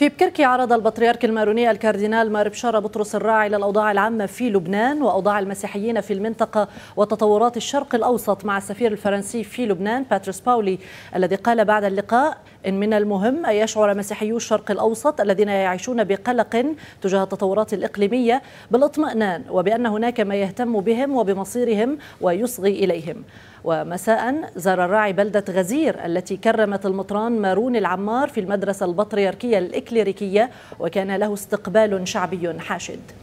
في بكركي عرض البطريرك الماروني الكاردينال شارة بطرس الراعي للأوضاع العامة في لبنان وأوضاع المسيحيين في المنطقة وتطورات الشرق الأوسط مع السفير الفرنسي في لبنان باتريس باولي الذي قال بعد اللقاء إن من المهم أن يشعر مسيحيو الشرق الأوسط الذين يعيشون بقلق تجاه التطورات الإقليمية بالاطمئنان وبأن هناك ما يهتم بهم وبمصيرهم ويصغي إليهم ومساء زار الراعي بلدة غزير التي كرمت المطران مارون العمار في المدرسة البطريركية الإكليريكية وكان له استقبال شعبي حاشد